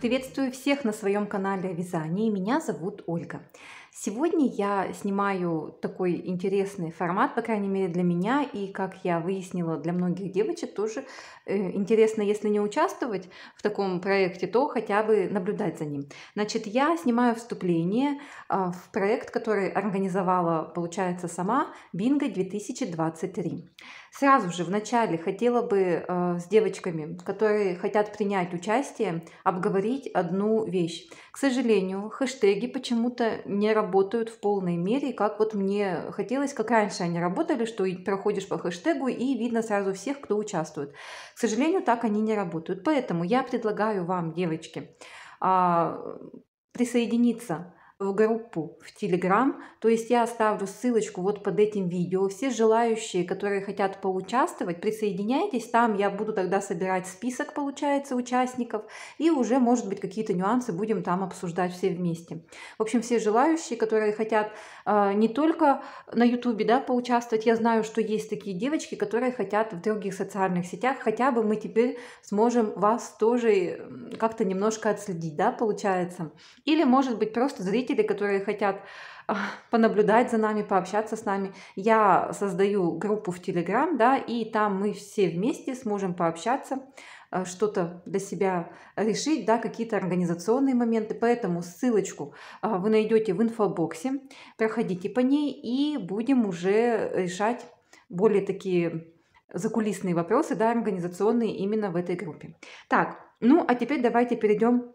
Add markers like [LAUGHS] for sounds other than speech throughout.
Приветствую всех на своем канале Вязание. Меня зовут Ольга. Сегодня я снимаю такой интересный формат, по крайней мере для меня, и как я выяснила, для многих девочек тоже э, интересно, если не участвовать в таком проекте, то хотя бы наблюдать за ним. Значит, я снимаю вступление а, в проект, который организовала, получается, сама Бинго 2023. Сразу же в начале хотела бы э, с девочками, которые хотят принять участие, обговорить одну вещь. К сожалению, хэштеги почему-то не работают в полной мере, как вот мне хотелось, как раньше они работали, что проходишь по хэштегу и видно сразу всех, кто участвует. К сожалению, так они не работают. Поэтому я предлагаю вам, девочки, э, присоединиться в группу в Телеграм. То есть я оставлю ссылочку вот под этим видео. Все желающие, которые хотят поучаствовать, присоединяйтесь. Там я буду тогда собирать список, получается, участников. И уже, может быть, какие-то нюансы будем там обсуждать все вместе. В общем, все желающие, которые хотят э, не только на Ютубе да, поучаствовать, я знаю, что есть такие девочки, которые хотят в других социальных сетях, хотя бы мы теперь сможем вас тоже как-то немножко отследить, да, получается. Или, может быть, просто зритель зрители, которые хотят а, понаблюдать за нами, пообщаться с нами. Я создаю группу в Телеграм, да, и там мы все вместе сможем пообщаться, а, что-то для себя решить, да, какие-то организационные моменты. Поэтому ссылочку а, вы найдете в инфобоксе, проходите по ней и будем уже решать более такие закулисные вопросы, да, организационные именно в этой группе. Так, ну а теперь давайте перейдем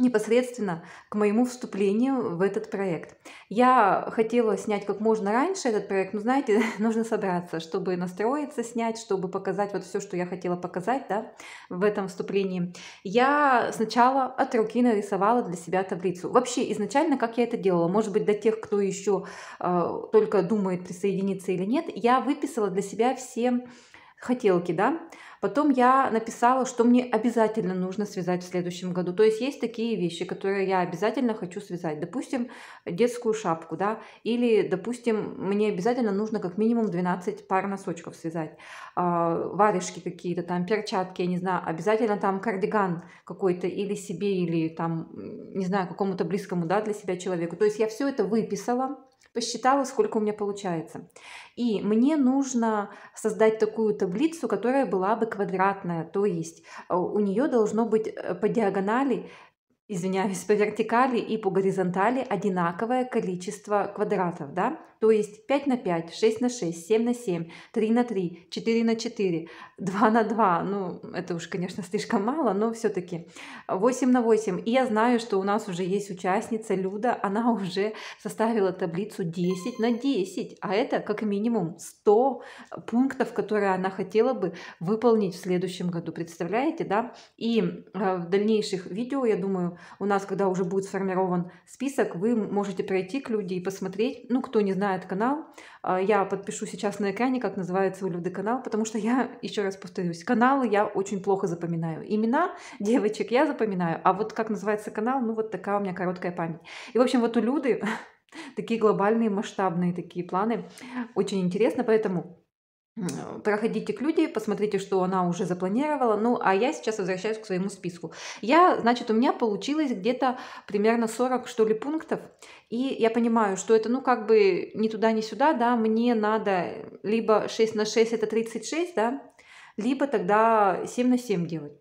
непосредственно к моему вступлению в этот проект. Я хотела снять как можно раньше этот проект, но знаете, [LAUGHS] нужно собраться, чтобы настроиться, снять, чтобы показать вот все, что я хотела показать да, в этом вступлении. Я сначала от руки нарисовала для себя таблицу. Вообще, изначально, как я это делала, может быть, для тех, кто еще э, только думает присоединиться или нет, я выписала для себя все хотелки, да, Потом я написала, что мне обязательно нужно связать в следующем году. То есть есть такие вещи, которые я обязательно хочу связать. Допустим, детскую шапку, да, или, допустим, мне обязательно нужно как минимум 12 пар носочков связать. А, варежки какие-то там, перчатки, я не знаю, обязательно там кардиган какой-то или себе, или там, не знаю, какому-то близкому, да, для себя человеку. То есть я все это выписала, посчитала, сколько у меня получается. И мне нужно создать такую таблицу, которая была бы квадратная, то есть э, у нее должно быть э, по диагонали извиняюсь, по вертикали и по горизонтали одинаковое количество квадратов, да? То есть 5 на 5, 6 на 6, 7 на 7, 3 на 3, 4 на 4, 2 [LAUGHS] на 2. Ну, это уж, конечно, слишком мало, но все-таки 8 на 8. И я знаю, что у нас уже есть участница Люда. Она [LAUGHS] уже составила таблицу 10 на 10. А это как минимум 100 пунктов, которые она хотела бы выполнить в следующем году. Представляете, да? И э, в дальнейших видео, я думаю, у нас, когда уже будет сформирован список, вы можете пройти к Люде и посмотреть, ну, кто не знает, знает канал. А, я подпишу сейчас на экране, как называется у Люды канал, потому что я, [LAUGHS] еще раз повторюсь, каналы я очень плохо запоминаю. Имена [LAUGHS] девочек я запоминаю, а вот как называется канал, ну вот такая у меня короткая память. И, в общем, вот у Люды [LAUGHS] такие глобальные, масштабные такие планы. Очень интересно, поэтому проходите к люди, посмотрите, что она уже запланировала. Ну, а я сейчас возвращаюсь к своему списку. Я, значит, у меня получилось где-то примерно 40, что ли, пунктов. И я понимаю, что это, ну, как бы ни туда, ни сюда, да, мне надо либо 6 на 6 это 36, да, либо тогда 7 на 7 делать.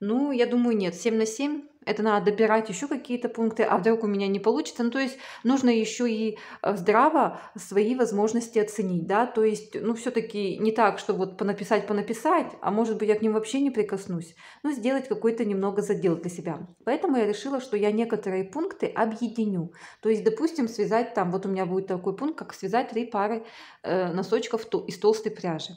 Ну, я думаю, нет. 7 на 7 это надо добирать еще какие-то пункты, а вдруг у меня не получится. Ну, то есть нужно еще и э, здраво свои возможности оценить, да, то есть, ну, все-таки не так, что вот понаписать, понаписать, а может быть, я к ним вообще не прикоснусь, ну, сделать какой-то немного задел для себя. Поэтому я решила, что я некоторые пункты объединю. То есть, допустим, связать там, вот у меня будет такой пункт, как связать три пары э, носочков из толстой пряжи.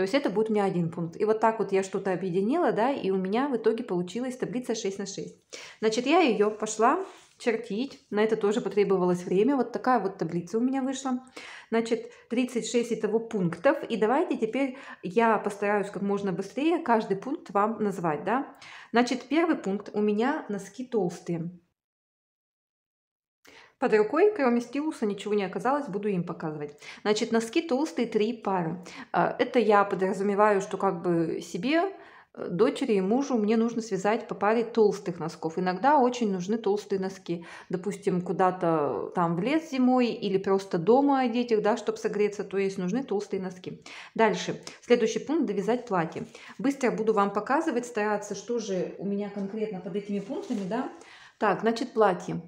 То есть это будет у меня один пункт. И вот так вот я что-то объединила, да, и у меня в итоге получилась таблица 6 на 6. Значит, я ее пошла чертить. На это тоже потребовалось время. Вот такая вот таблица у меня вышла. Значит, 36 итого пунктов. И давайте теперь я постараюсь как можно быстрее каждый пункт вам назвать, да. Значит, первый пункт у меня носки толстые. Под рукой, кроме стилуса, ничего не оказалось, буду им показывать. Значит, носки толстые, три пары. А, это я подразумеваю, что как бы себе э, дочери и мужу мне нужно связать по паре толстых носков. Иногда очень нужны толстые носки. Допустим, куда-то там в лес зимой или просто дома одеть их, да, чтобы согреться, то есть нужны толстые носки. Дальше. Следующий пункт – довязать платье. Быстро буду вам показывать, стараться, что же у меня конкретно под этими пунктами, да. Так, значит, платье.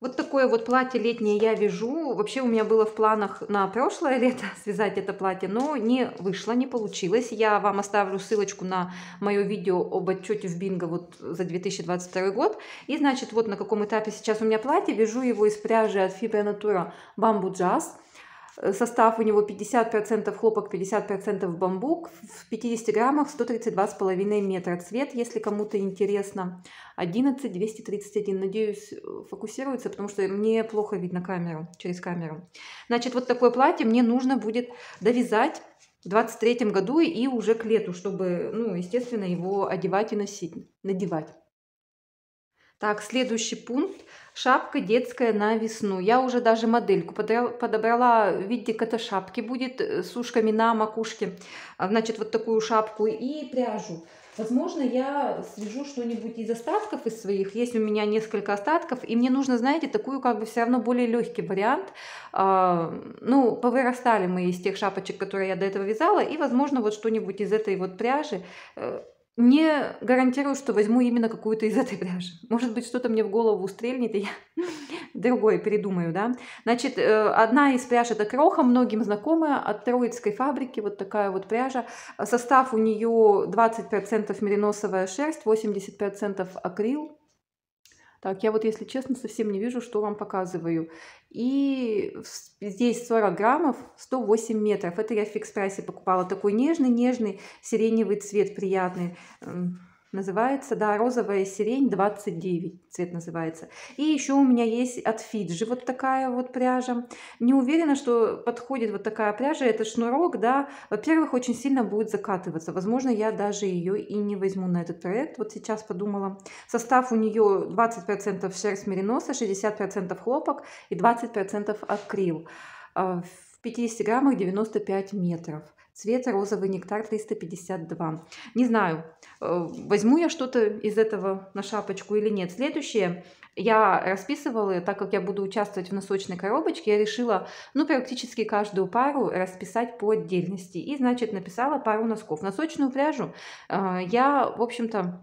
Вот такое вот платье летнее я вяжу. Вообще у меня было в планах на прошлое лето [LAUGHS] связать это платье, но не вышло, не получилось. Я вам оставлю ссылочку на мое видео об отчете в бинго вот за 2022 год. И значит, вот на каком этапе сейчас у меня платье. Вяжу его из пряжи от Fibre Natura Bamboo Jazz. Э, состав у него 50% хлопок, 50% бамбук. В 50 граммах 132,5 метра. Цвет, если кому-то интересно, 11-231. Надеюсь, э, фокусируется, потому что мне плохо видно камеру, через камеру. Значит, вот такое платье мне нужно будет довязать в 23 году и уже к лету, чтобы, ну, естественно, его одевать и носить, надевать. Так, следующий пункт Шапка детская на весну. Я уже даже модельку подобрала в виде кота-шапки. Будет э, с ушками на макушке. А, значит, вот такую шапку и пряжу. Возможно, я свяжу что-нибудь из остатков из своих. Есть у меня несколько остатков, и мне нужно, знаете, такую как бы все равно более легкий вариант. А, ну, повырастали мы из тех шапочек, которые я до этого вязала, и, возможно, вот что-нибудь из этой вот пряжи э, не гарантирую, что возьму именно какую-то из этой пряжи. Может быть, что-то мне в голову стрельнет, и я [LAUGHS] другое передумаю, да. Значит, э, одна из пряж это кроха, многим знакомая, от троицкой фабрики, вот такая вот пряжа. Состав у нее 20% мериносовая шерсть, 80% акрил, так, я вот, если честно, совсем не вижу, что вам показываю. И здесь 40 граммов, 108 метров. Это я в фикс-прайсе покупала. Такой нежный-нежный сиреневый цвет, приятный. Называется, да, розовая сирень 29, цвет называется. И еще у меня есть от Фиджи вот такая вот пряжа. Не уверена, что подходит вот такая пряжа. Это шнурок, да, во-первых, очень сильно будет закатываться. Возможно, я даже ее и не возьму на этот проект. Вот сейчас подумала. Состав у нее 20% шерсть мериноса, 60% хлопок и 20% акрил. А, в 50 граммах 95 метров цвет розовый нектар 352. Не знаю, э, возьму я что-то из этого на шапочку или нет. Следующее я расписывала, так как я буду участвовать в носочной коробочке, я решила, ну, практически каждую пару расписать по отдельности. И, значит, написала пару носков. Носочную пряжу э, я, в общем-то,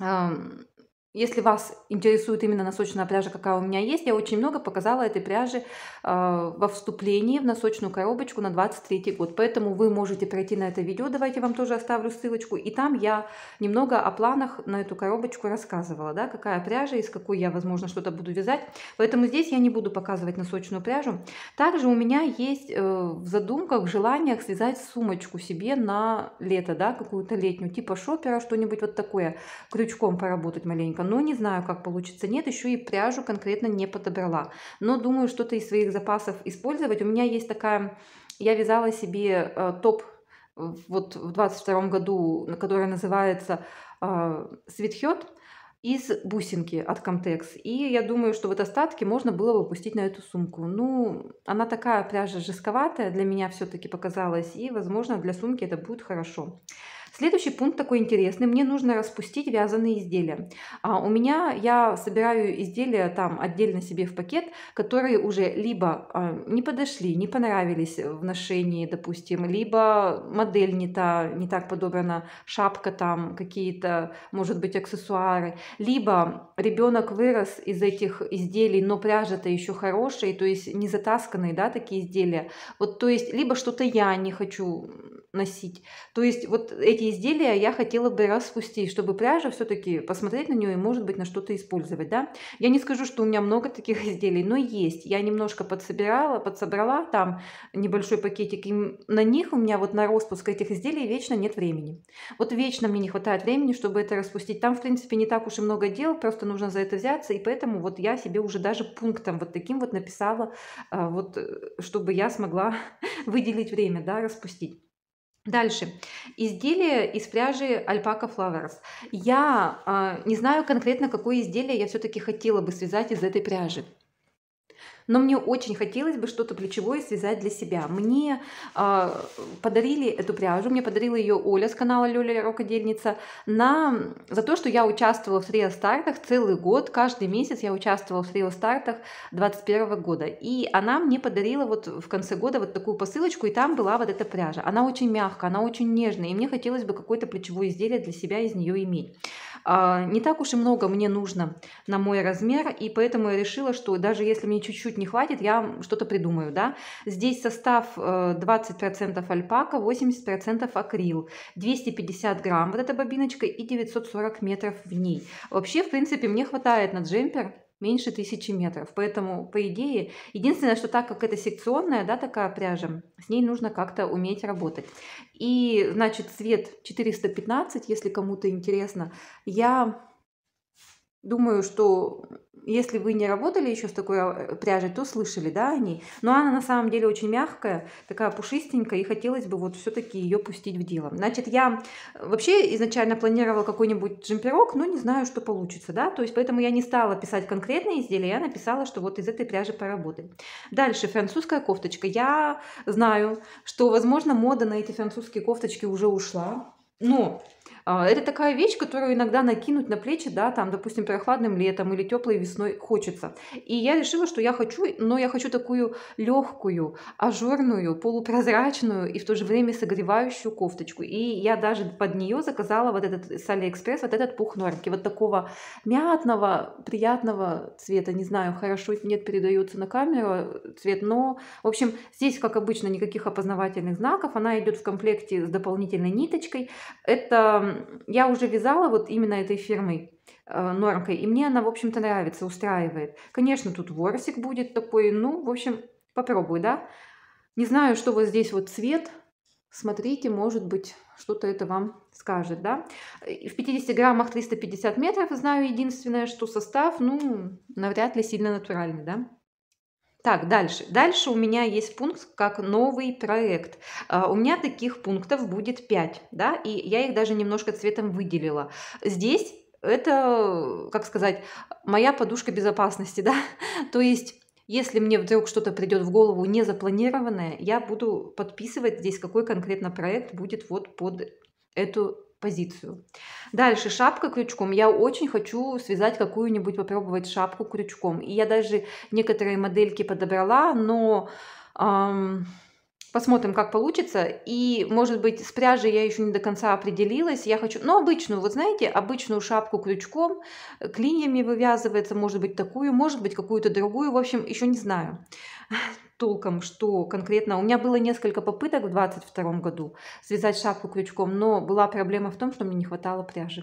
эм, если вас интересует именно носочная пряжа, какая у меня есть, я очень много показала этой пряжи э, а, во вступлении в носочную коробочку на 23 год. Поэтому вы можете пройти на это видео, давайте я вам тоже оставлю ссылочку. И там я немного о планах на эту коробочку рассказывала, да, какая пряжа, из какой я, возможно, что-то буду вязать. Поэтому здесь я не буду показывать носочную пряжу. Также у меня есть э, в задумках, в желаниях связать сумочку себе на лето, да, какую-то летнюю, типа шопера, что-нибудь вот такое, крючком поработать маленько ребенка. Но не знаю, как получится. Нет, еще и пряжу конкретно не подобрала. Но думаю, что-то из своих запасов использовать. У меня есть такая... Я вязала себе э, топ вот в 22 году, который называется э, «Светхет» из бусинки от Comtex. И я думаю, что вот остатки можно было бы пустить на эту сумку. Ну, она такая пряжа жестковатая, для меня все-таки показалась, и, возможно, для сумки это будет хорошо. Следующий пункт такой интересный. Мне нужно распустить вязаные изделия. А у меня я собираю изделия там отдельно себе в пакет, которые уже либо а, не подошли, не понравились в ношении, допустим, либо модель не та, не так подобрана, шапка там, какие-то, может быть, аксессуары, либо ребенок вырос из этих изделий, но пряжа-то еще хорошая, то есть не затасканные, да, такие изделия. Вот, то есть, либо что-то я не хочу носить. То есть вот эти изделия я хотела бы распустить, чтобы пряжа все-таки посмотреть на нее и, может быть, на что-то использовать, да. Я не скажу, что у меня много таких изделий, но есть. Я немножко подсобирала, подсобрала там небольшой пакетик, и на них у меня вот на распуск этих изделий вечно нет времени. Вот вечно мне не хватает времени, чтобы это распустить. Там, в принципе, не так уж и много дел, просто нужно за это взяться, и поэтому вот я себе уже даже пунктом вот таким вот написала, а, вот э, чтобы я смогла [LAUGHS] выделить время, да, распустить. Дальше. Изделие из пряжи альпака Flowers. Я э, не знаю конкретно, какое изделие я все-таки хотела бы связать из этой пряжи но мне очень хотелось бы что-то плечевое связать для себя. Мне э, подарили эту пряжу, мне подарила ее Оля с канала Лёля Рокодельница на... за то, что я участвовала в стрел-стартах целый год, каждый месяц я участвовала в стрел-стартах 21 года. И она мне подарила вот в конце года вот такую посылочку, и там была вот эта пряжа. Она очень мягкая, она очень нежная, и мне хотелось бы какое-то плечевое изделие для себя из нее иметь. А, не так уж и много мне нужно на мой размер, и поэтому я решила, что даже если мне чуть-чуть не хватит, я что-то придумаю, да. Здесь состав 20% э, альпака, 80% акрил, 250 грамм вот эта бобиночка и 940 метров в ней. Вообще, в принципе, мне хватает на джемпер, меньше тысячи метров. Поэтому, по идее, единственное, что так как это секционная, да, такая пряжа, с ней нужно как-то уметь работать. И, значит, цвет 415, если кому-то интересно, я Думаю, что если вы не работали еще с такой э, пряжей, то слышали, да, о ней. Но она на самом деле очень мягкая, такая пушистенькая, и хотелось бы вот все-таки ее пустить в дело. Значит, я э, вообще изначально планировала какой-нибудь джемперок, но не знаю, что получится, да, то есть поэтому я не стала писать конкретные изделия, я написала, что вот из этой пряжи поработаем. Дальше, французская кофточка. Я знаю, что, возможно, мода на эти французские кофточки уже ушла, но а, это такая вещь, которую иногда накинуть на плечи, да, там, допустим, прохладным летом или теплой весной хочется. И я решила, что я хочу, но я хочу такую легкую, ажурную, полупрозрачную и в то же время согревающую кофточку. И я даже под нее заказала вот этот с AliExpress, вот этот пух норки, вот такого мятного, приятного цвета. Не знаю, хорошо нет, передается на камеру цвет, но, в общем, здесь, как обычно, никаких опознавательных знаков. Она идет в комплекте с дополнительной ниточкой. Это я уже вязала вот именно этой фирмой э, нормкой, и мне она, в общем-то, нравится, устраивает. Конечно, тут ворсик будет такой, ну, в общем, попробую, да? Не знаю, что вот здесь вот цвет, смотрите, может быть, что-то это вам скажет, да? Э, в 50 граммах 350 метров, знаю единственное, что состав, ну, навряд ли сильно натуральный, да? Так, дальше. Дальше у меня есть пункт как новый проект. А, у меня таких пунктов будет 5, да, и я их даже немножко цветом выделила. Здесь это, как сказать, моя подушка безопасности, [LAUGHS] да, то есть если мне вдруг что-то придет в голову незапланированное, я буду подписывать здесь, какой конкретно проект будет вот под эту позицию. Дальше шапка крючком. Я очень хочу связать какую-нибудь, попробовать шапку крючком. И я даже некоторые модельки подобрала, но эм, Посмотрим, как получится. И, может быть, с пряжей я еще не до конца определилась. Я хочу, ну, обычную, вот знаете, обычную шапку крючком, э, клиньями вывязывается, может быть, такую, может быть, какую-то другую. В общем, еще не знаю [LAUGHS] толком, что конкретно. У меня было несколько попыток в 2022 году связать шапку крючком, но была проблема в том, что мне не хватало пряжи.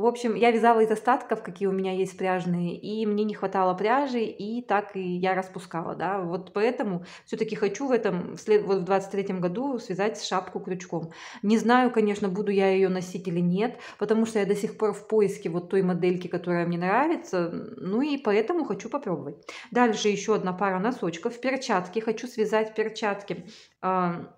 В общем, я вязала из остатков, какие у меня есть пряжные, и мне не хватало пряжи, и так и я распускала, да. Вот поэтому все-таки хочу в этом, вот в 23 году связать шапку крючком. Не знаю, конечно, буду я ее носить или нет, потому что я до сих пор в поиске вот той модельки, которая мне нравится, ну и поэтому хочу попробовать. Дальше еще одна пара носочков, перчатки, хочу связать перчатки. А,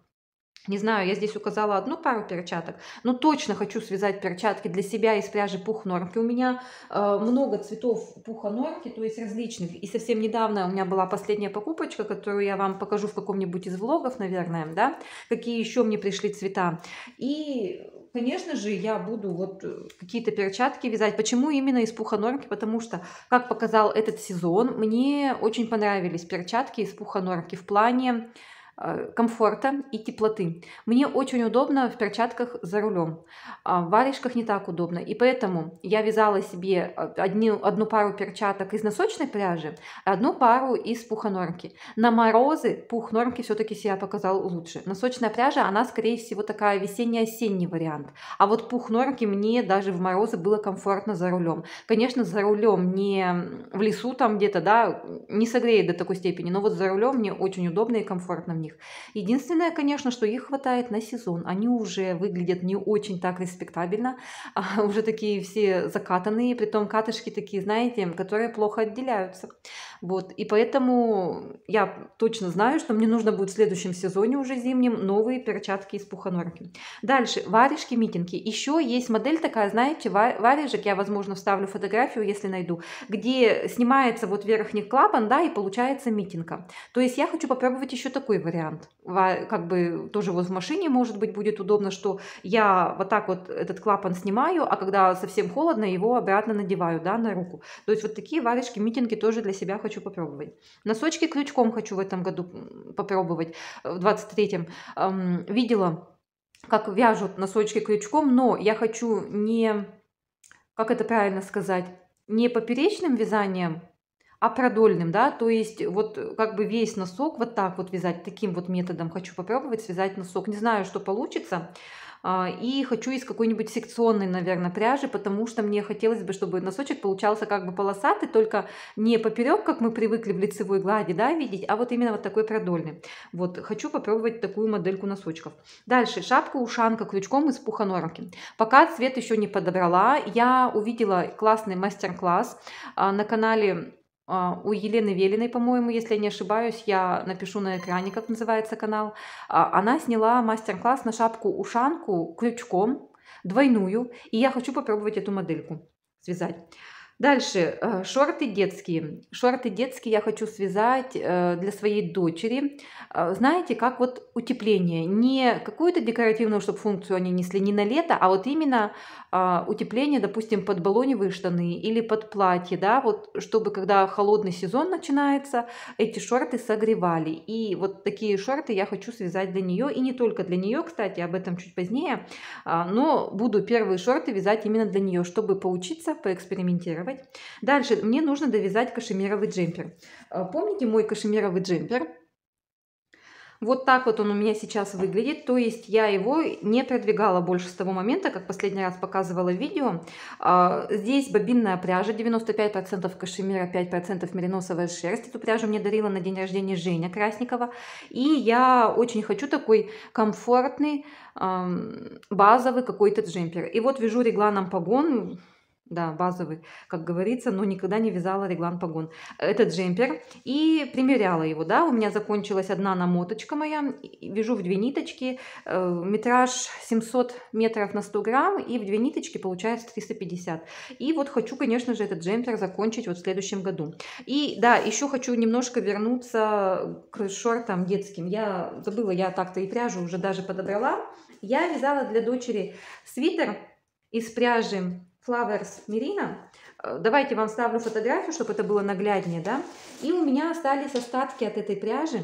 не знаю, я здесь указала одну пару перчаток, но точно хочу связать перчатки для себя из пряжи пух норки. У меня э, много цветов пуха норки, то есть различных. И совсем недавно у меня была последняя покупочка, которую я вам покажу в каком-нибудь из влогов, наверное, да, какие еще мне пришли цвета. И конечно же, я буду вот э, какие-то перчатки вязать. Почему именно из пуха норки? Потому что, как показал этот сезон, мне очень понравились перчатки из пуха норки в плане Э, комфорта и теплоты. Мне очень удобно в перчатках за рулем. А, в варежках не так удобно. И поэтому я вязала себе э, одни одну пару перчаток из носочной пряжи, одну пару из пухонормки. На морозы пух все-таки себя показал лучше. Носочная пряжа, она скорее всего такая весенне осенний вариант. А вот пух мне даже в морозы было комфортно за рулем. Конечно, за рулем не в лесу там где-то, да, не согреет до такой степени, но вот за рулем мне очень удобно и комфортно них. Единственное, конечно, что их хватает на сезон. Они уже выглядят не очень так респектабельно, [LAUGHS] а уже такие все закатанные, при том катышки такие, знаете, которые плохо отделяются. Вот, и поэтому я точно знаю, что мне нужно будет в следующем сезоне уже зимнем новые перчатки из пухонорки. Дальше, варежки, митинки Еще есть модель такая, знаете, варежек, я, возможно, вставлю фотографию, если найду, где снимается вот верхний клапан, да, и получается митинка. То есть я хочу попробовать еще такой вариант. Как бы тоже вот в машине, может быть, будет удобно, что я вот так вот этот клапан снимаю, а когда совсем холодно, его обратно надеваю, да, на руку. То есть вот такие варежки, митинки тоже для себя хочу хочу попробовать. Носочки крючком хочу в этом году попробовать, э, в 23-м. Видела, как вяжут носочки крючком, но я хочу не, как это правильно сказать, не поперечным вязанием, а продольным, да, то есть вот э, как бы весь носок вот так вот вязать, таким вот методом хочу попробовать связать носок. Не знаю, что получится, а, и хочу из какой-нибудь секционной, наверное, пряжи, потому что мне хотелось бы, чтобы носочек получался как бы полосатый, только не поперек, как мы привыкли в лицевой глади, да, видеть, а вот именно вот такой продольный. Вот, хочу попробовать такую модельку носочков. Дальше, шапка-ушанка крючком из пуха Пока цвет еще не подобрала, я увидела классный мастер-класс а, на канале а, у Елены Велиной, по-моему, если я не ошибаюсь, я напишу на экране, как называется канал, а, она сняла мастер-класс на шапку-ушанку крючком, двойную, и я хочу попробовать эту модельку связать. Дальше, э, шорты детские. Шорты детские я хочу связать э, для своей дочери. Э, знаете, как вот утепление. Не какую-то декоративную, чтобы функцию они несли не на лето, а вот именно а, утепление, допустим, под баллоневые штаны или под платье, да, вот чтобы когда холодный сезон начинается, эти шорты согревали. И вот такие шорты я хочу связать для нее, и не только для нее, кстати, об этом чуть позднее, а, но буду первые шорты вязать именно для нее, чтобы поучиться, поэкспериментировать доделать. Дальше мне нужно довязать кашемировый джемпер. Э, помните мой кашемировый джемпер? Вот так вот он у меня сейчас выглядит, то есть я его не продвигала больше с того момента, как последний раз показывала видео. Э, здесь бобинная пряжа, 95% кашемира, 5% мериносовая шерсть. Эту пряжу мне дарила на день рождения Женя Красникова. И я очень хочу такой комфортный, эм, базовый какой-то джемпер. И вот вяжу регланом погон, да, базовый, как говорится, но никогда не вязала реглан погон. Этот джемпер. И примеряла его, да, у меня закончилась одна намоточка моя, вяжу в две ниточки, э, метраж 700 метров на 100 грамм, и в две ниточки получается 350. И вот хочу, конечно же, этот джемпер закончить вот в следующем году. И да, еще хочу немножко вернуться к шортам детским. Я забыла, я так-то и пряжу уже даже подобрала. Я вязала для дочери свитер из пряжи Flowers Merino. Э, давайте вам ставлю фотографию, чтобы это было нагляднее, да. И у меня остались остатки от этой пряжи.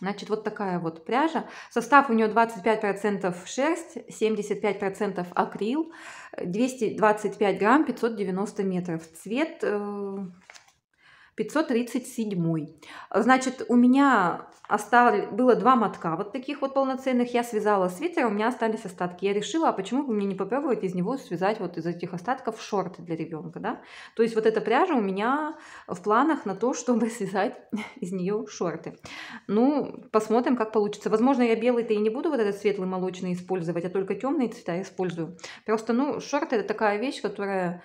Значит, вот такая вот пряжа. Состав у нее 25% шерсть, 75% акрил, 225 грамм, 590 метров. Цвет э, 537. Значит, у меня осталось, было два мотка вот таких вот полноценных. Я связала свитер, у меня остались остатки. Я решила, а почему бы мне не попробовать из него связать вот из этих остатков шорты для ребенка, да? То есть вот эта пряжа у меня в планах на то, [LAUGHS] чтобы связать из нее шорты. Ну, посмотрим, как получится. Возможно, я белый-то и не буду вот этот светлый молочный использовать, а только темные цвета использую. Просто, ну, шорты это такая вещь, которая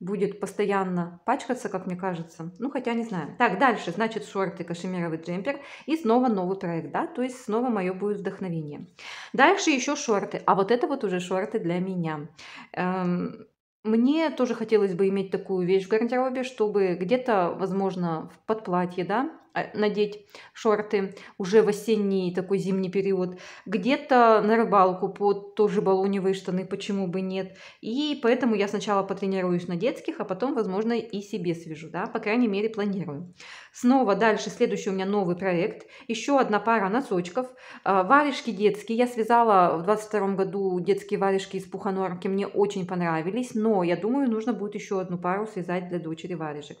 будет постоянно пачкаться, как мне кажется. Ну, хотя не знаю. Так, дальше, значит, шорты, кашемировый джемпер и снова новый проект, да, то есть снова мое будет вдохновение. Дальше еще шорты, а вот это вот уже шорты для меня. Эм... Мне тоже хотелось бы иметь такую вещь в гардеробе, чтобы где-то, возможно, под платье, да, а, надеть шорты уже в осенний такой зимний период, где-то на рыбалку под тоже баллоневые штаны, почему бы нет. И поэтому я сначала потренируюсь на детских, а потом, возможно, и себе свяжу, да, по крайней мере, планирую. Снова дальше, следующий у меня новый проект, еще одна пара носочков, а, варежки детские, я связала в 22 году детские варежки из пухонорки, мне очень понравились, но я думаю, нужно будет еще одну пару связать для дочери варежек.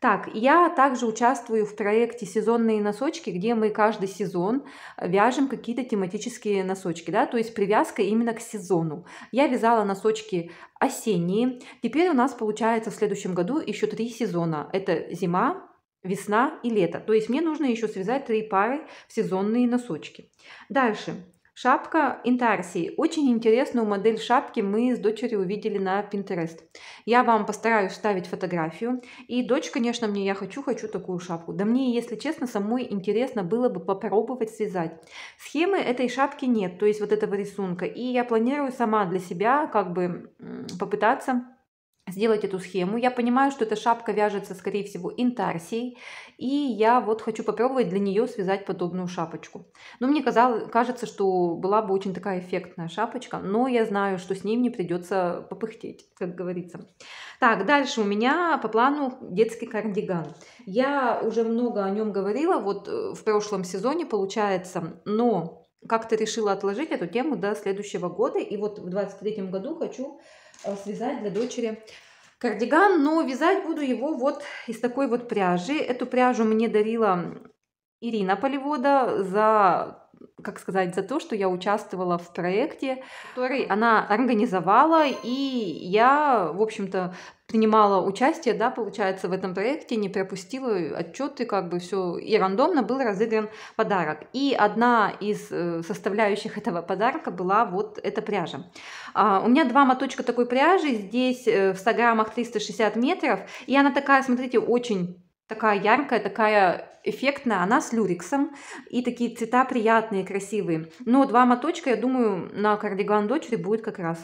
Так, я также участвую в проекте «Сезонные носочки», где мы каждый сезон вяжем какие-то тематические носочки, да, то есть привязка именно к сезону. Я вязала носочки осенние, теперь у нас получается в следующем году еще три сезона. Это зима, весна и лето. То есть мне нужно еще связать три пары в сезонные носочки. Дальше. Шапка Интарсии. Очень интересную модель шапки мы с дочерью увидели на Pinterest. Я вам постараюсь вставить фотографию. И дочь, конечно, мне я хочу, хочу такую шапку. Да мне, если честно, самой интересно было бы попробовать связать. Схемы этой шапки нет, то есть вот этого рисунка. И я планирую сама для себя как бы попытаться сделать эту схему. Я понимаю, что эта шапка вяжется, скорее всего, интарсией, и я вот хочу попробовать для нее связать подобную шапочку. Но мне казалось, кажется, что была бы очень такая эффектная шапочка, но я знаю, что с ней мне придется попыхтеть, как говорится. Так, дальше у меня по плану детский кардиган. Я уже много о нем говорила, вот э, в прошлом сезоне получается, но как-то решила отложить эту тему до следующего года, и вот в 23 году хочу Э, связать для дочери кардиган, но вязать буду его вот из такой вот пряжи. Эту пряжу мне дарила Ирина Полевода за как сказать, за то, что я участвовала в проекте, который она организовала, и я, в общем-то, принимала участие, да, получается, в этом проекте, не пропустила отчеты, как бы все, и рандомно был разыгран подарок. И одна из э, составляющих этого подарка была вот эта пряжа. А, у меня два моточка такой пряжи, здесь э, в 100 граммах 360 метров, и она такая, смотрите, очень такая яркая, такая эффектная, она с люриксом и такие цвета приятные, красивые. Но два моточка, я думаю, на кардиган дочери будет как раз.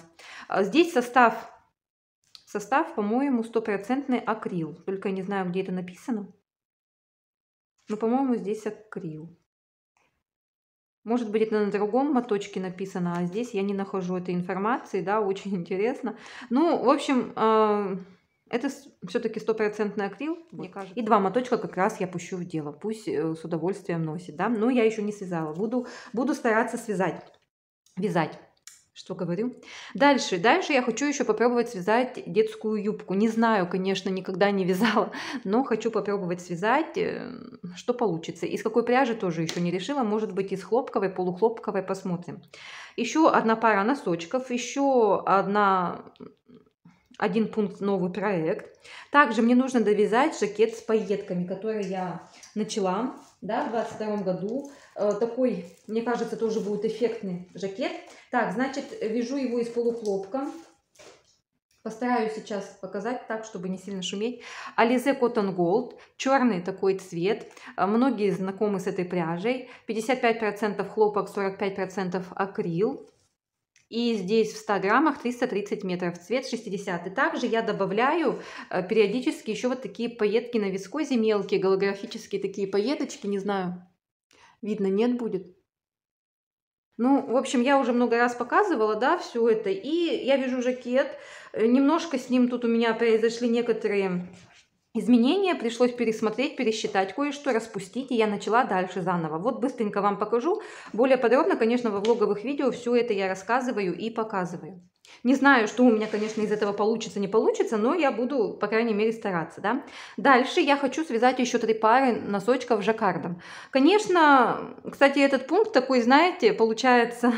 А здесь состав, состав, по-моему, стопроцентный акрил, только я не знаю, где это написано. Но, по-моему, здесь акрил. Может быть, это на другом моточке написано, а здесь я не нахожу этой информации, да, очень интересно. Ну, в общем, а, это все-таки стопроцентный акрил, вот. мне кажется. И два моточка как раз я пущу в дело. Пусть э, с удовольствием носит, да. Но я еще не связала. Буду, буду стараться связать. Вязать что говорю. Дальше, дальше я хочу еще попробовать связать детскую юбку. Не знаю, конечно, никогда не вязала, но хочу попробовать связать, э, что получится. Из какой пряжи тоже еще не решила, может быть из хлопковой, полухлопковой, посмотрим. Еще одна пара носочков, еще одна один пункт новый проект. Также мне нужно довязать жакет с пайетками, который я начала да, в 22 году. Э, такой, мне кажется, тоже будет эффектный жакет. Так, значит, вяжу его из полухлопка. Постараюсь сейчас показать так, чтобы не сильно шуметь. Ализе Cotton Gold, черный такой цвет. Э, многие знакомы с этой пряжей. 55% хлопок, 45% акрил. И здесь в 100 граммах 330 метров, цвет 60. И также я добавляю э, периодически еще вот такие пайетки на вискозе мелкие, голографические такие пайеточки, не знаю, видно, нет будет. Ну, в общем, я уже много раз показывала, да, все это. И я вижу жакет. Э, немножко с ним тут у меня произошли некоторые изменения, пришлось пересмотреть, пересчитать кое-что, распустить, и я начала дальше заново. Вот быстренько вам покажу, более подробно, конечно, во влоговых видео все это я рассказываю и показываю. Не знаю, что у меня, конечно, из этого получится, не получится, но я буду, по крайней мере, стараться, да. Дальше я хочу связать еще три пары носочков жаккардом. Конечно, кстати, этот пункт такой, знаете, получается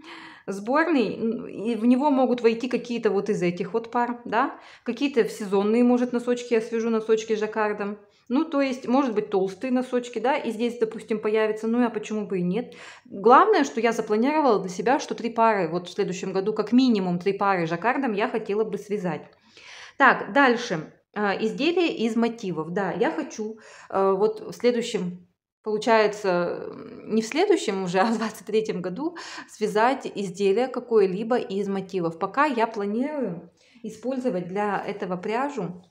[LAUGHS] сборный, и в него могут войти какие-то вот из этих вот пар, да, какие-то сезонные, может, носочки, я свяжу носочки жаккардом, ну, то есть, может быть, толстые носочки, да, и здесь, допустим, появится, ну, а почему бы и нет. Главное, что я запланировала для себя, что три пары, вот в следующем году как минимум три пары жаккардом я хотела бы связать. Так, дальше. А, изделия из мотивов. Да, я хочу э, вот в следующем получается, не в следующем уже, а в 23 году связать изделие какое-либо из мотивов. Пока я планирую использовать для этого пряжу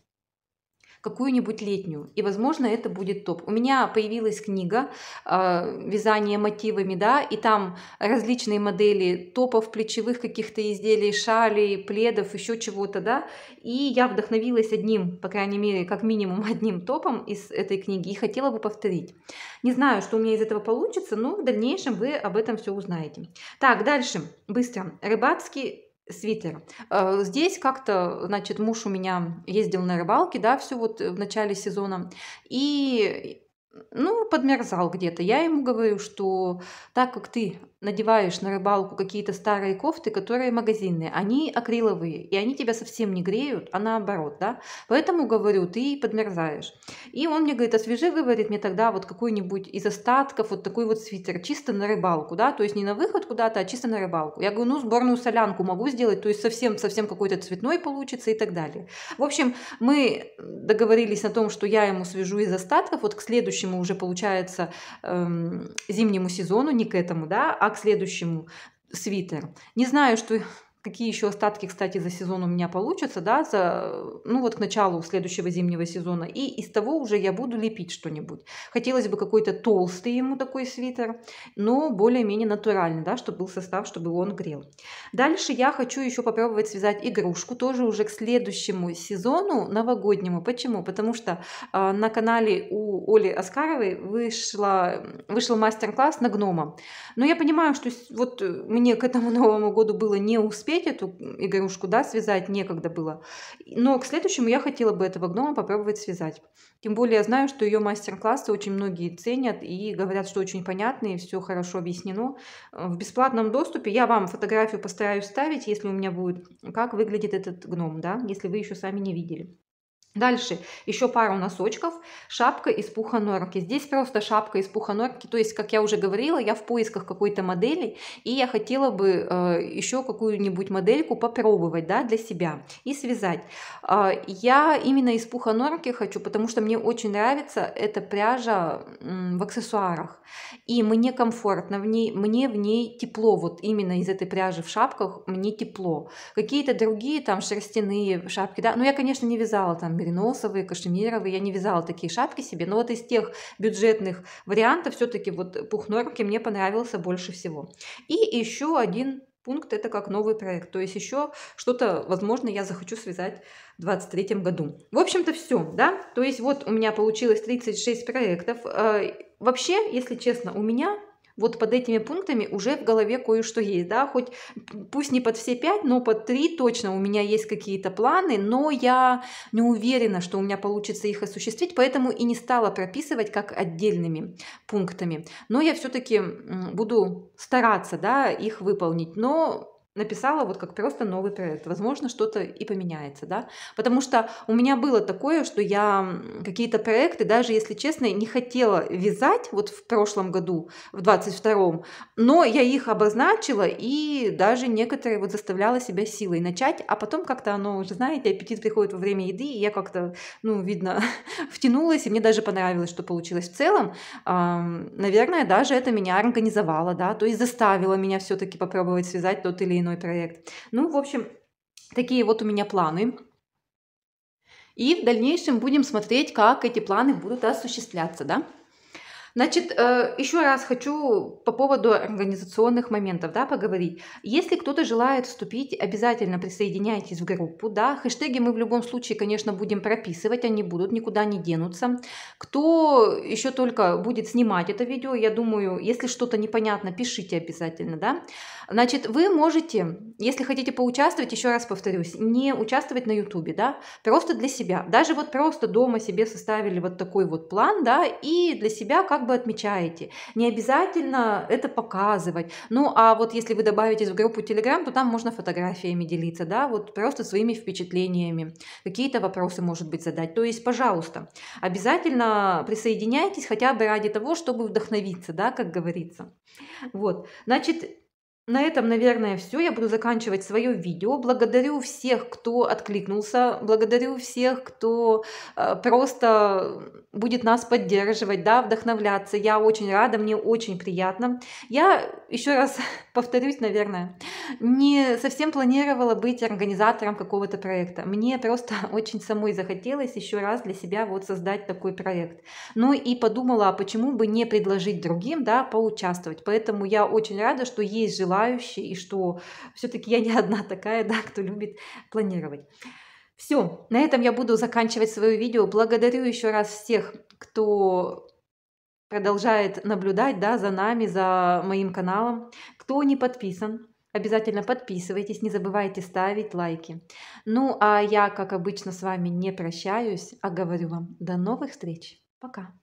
какую-нибудь летнюю. И, возможно, это будет топ. У меня появилась книга э, «Вязание мотивами», да, и там различные модели топов, плечевых каких-то изделий, шалей, пледов, еще чего-то, да. И я вдохновилась одним, по крайней мере, как минимум [LAUGHS] одним топом из этой книги и хотела бы повторить. Не знаю, что у меня из этого получится, но в дальнейшем вы об этом все узнаете. Так, дальше, быстро. Рыбацкий свитер. Э, здесь как-то, значит, муж у меня ездил на рыбалке, да, все вот в начале сезона, и ну, подмерзал где-то. Я ему говорю, что так как ты надеваешь на рыбалку какие-то старые кофты, которые магазинные, они акриловые, и они тебя совсем не греют, а наоборот, да. Поэтому, говорю, ты подмерзаешь. И он мне говорит, освежи, говорит, мне тогда вот какой-нибудь из остатков вот такой вот свитер, чисто на рыбалку, да, то есть не на выход куда-то, а чисто на рыбалку. Я говорю, ну, сборную солянку могу сделать, то есть совсем-совсем какой-то цветной получится и так далее. В общем, мы договорились о том, что я ему свяжу из остатков, вот к следующему следующему уже, получается, эм, зимнему сезону, не к этому, да, а к следующему свитер. Не знаю, что какие еще остатки, кстати, за сезон у меня получатся, да, за, ну вот к началу следующего зимнего сезона. И из того уже я буду лепить что-нибудь. Хотелось бы какой-то толстый ему такой свитер, но более-менее натуральный, да, чтобы был состав, чтобы он грел. Дальше я хочу еще попробовать связать игрушку, тоже уже к следующему сезону, новогоднему. Почему? Потому что э, на канале у Оли Аскаровой вышла, вышел мастер-класс на гнома. Но я понимаю, что вот э, мне к этому [LAUGHS] Новому году было не успеть успеть эту игрушку, да, связать некогда было. Но к следующему я хотела бы этого гнома попробовать связать. Тем более я знаю, что ее мастер-классы очень многие ценят и говорят, что очень понятно и все хорошо объяснено. В бесплатном доступе я вам фотографию постараюсь ставить, если у меня будет, как выглядит этот гном, да, если вы еще сами не видели. Дальше еще пару носочков, шапка из пуха норки. Здесь просто шапка из пуха норки, то есть, как я уже говорила, я в поисках какой-то модели, и я хотела бы э, еще какую-нибудь модельку попробовать, да, для себя и связать. Э, я именно из пуха норки хочу, потому что мне очень нравится эта пряжа э, в аксессуарах, и мне комфортно в ней, мне в ней тепло, вот именно из этой пряжи в шапках мне тепло. Какие-то другие там шерстяные шапки, да, но ну, я, конечно, не вязала там мериносовые, кашемировые. Я не вязала такие шапки себе, но вот из тех бюджетных вариантов все-таки вот пух норки мне понравился больше всего. И еще один пункт это как новый проект. То есть еще что-то, возможно, я захочу связать в 2023 году. В общем-то, все, да? То есть вот у меня получилось 36 проектов. Э, вообще, если честно, у меня вот под этими пунктами уже в голове кое-что есть, да, хоть пусть не под все пять, но под три точно у меня есть какие-то планы, но я не уверена, что у меня получится их осуществить, поэтому и не стала прописывать как отдельными пунктами. Но я все-таки буду стараться, да, их выполнить, но написала вот как просто новый проект. Возможно, что-то и поменяется, да. Потому что у меня было такое, что я какие-то проекты, даже если честно, не хотела вязать вот в прошлом году, в 22-м, но я их обозначила и даже некоторые вот заставляла себя силой начать, а потом как-то оно уже, знаете, аппетит приходит во время еды, и я как-то, ну, видно, [LAUGHS] втянулась, и мне даже понравилось, что получилось в целом. Наверное, даже это меня организовало, да, то есть заставило меня все-таки попробовать связать тот или иной проект. Ну, в общем, такие вот у меня планы. И в дальнейшем будем смотреть, как эти планы будут осуществляться, да? Значит, э, еще раз хочу по поводу организационных моментов да, поговорить. Если кто-то желает вступить, обязательно присоединяйтесь в группу. Да. Хэштеги мы в любом случае, конечно, будем прописывать, они будут, никуда не денутся. Кто еще только будет снимать это видео, я думаю, если что-то непонятно, пишите обязательно. Да. Значит, вы можете, если хотите поучаствовать, еще раз повторюсь, не участвовать на ютубе да, просто для себя. Даже вот просто дома себе составили вот такой вот план, да, и для себя как как бы отмечаете. Не обязательно это показывать. Ну, а вот если вы добавитесь в группу Telegram, то там можно фотографиями делиться, да, вот просто своими впечатлениями. Какие-то вопросы, может быть, задать. То есть, пожалуйста, обязательно присоединяйтесь хотя бы ради того, чтобы вдохновиться, да, как говорится. Вот. Значит, на этом, наверное, все. Я буду заканчивать свое видео. Благодарю всех, кто откликнулся. Благодарю всех, кто э, просто будет нас поддерживать, да, вдохновляться. Я очень рада, мне очень приятно. Я еще раз [LAUGHS] повторюсь, наверное, не совсем планировала быть организатором какого-то проекта. Мне просто [LAUGHS] очень самой захотелось еще раз для себя вот создать такой проект. Ну и подумала, а почему бы не предложить другим, да, поучаствовать. Поэтому я очень рада, что есть желающие и что все-таки я не [LAUGHS] одна такая, да, кто любит планировать. Все, на этом я буду заканчивать свое видео. Благодарю еще раз всех, кто продолжает наблюдать да, за нами, за моим каналом. Кто не подписан, обязательно подписывайтесь, не забывайте ставить лайки. Ну а я, как обычно, с вами не прощаюсь, а говорю вам до новых встреч. Пока.